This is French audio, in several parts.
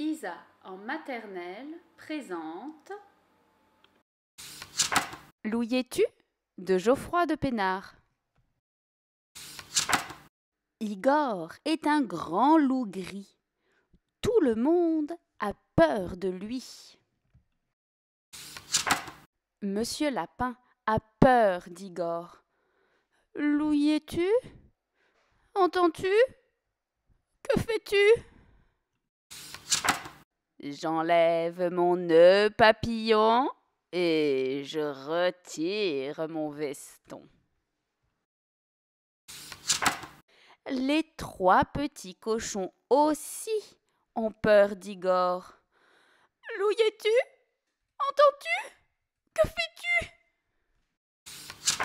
Isa en maternelle présente Louillais-tu de Geoffroy de Pénard. Igor est un grand loup gris. Tout le monde a peur de lui. Monsieur Lapin a peur d'Igor. Louillais-tu Entends-tu Que fais-tu J'enlève mon nœud papillon et je retire mon veston. Les trois petits cochons aussi ont peur d'Igor. Louilles-tu Entends-tu Que fais-tu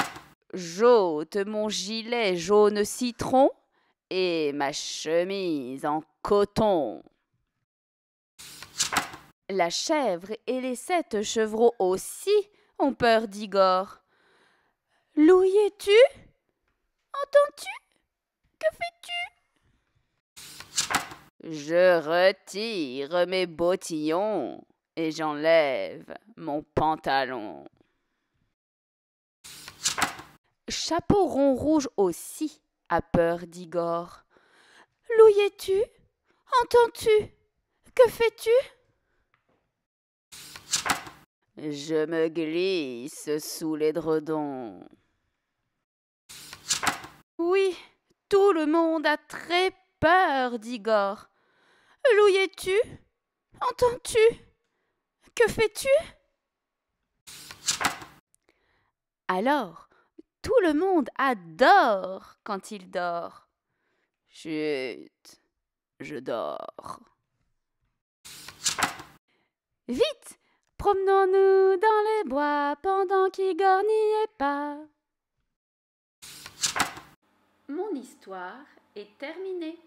J'ôte mon gilet jaune citron et ma chemise en coton la chèvre et les sept chevreaux aussi ont peur d'Igor. Louis tu Entends-tu Que fais-tu Je retire mes bottillons et j'enlève mon pantalon. Chapeau rond rouge aussi a peur d'Igor. Louis tu Entends-tu Que fais-tu je me glisse sous l'édredon. Oui, tout le monde a très peur d'Igor. Louis tu Entends-tu Que fais-tu Alors, tout le monde adore quand il dort. Chut, je dors. Vite, Promenons-nous dans les bois pendant qu'il gornillaient pas. Mon histoire est terminée.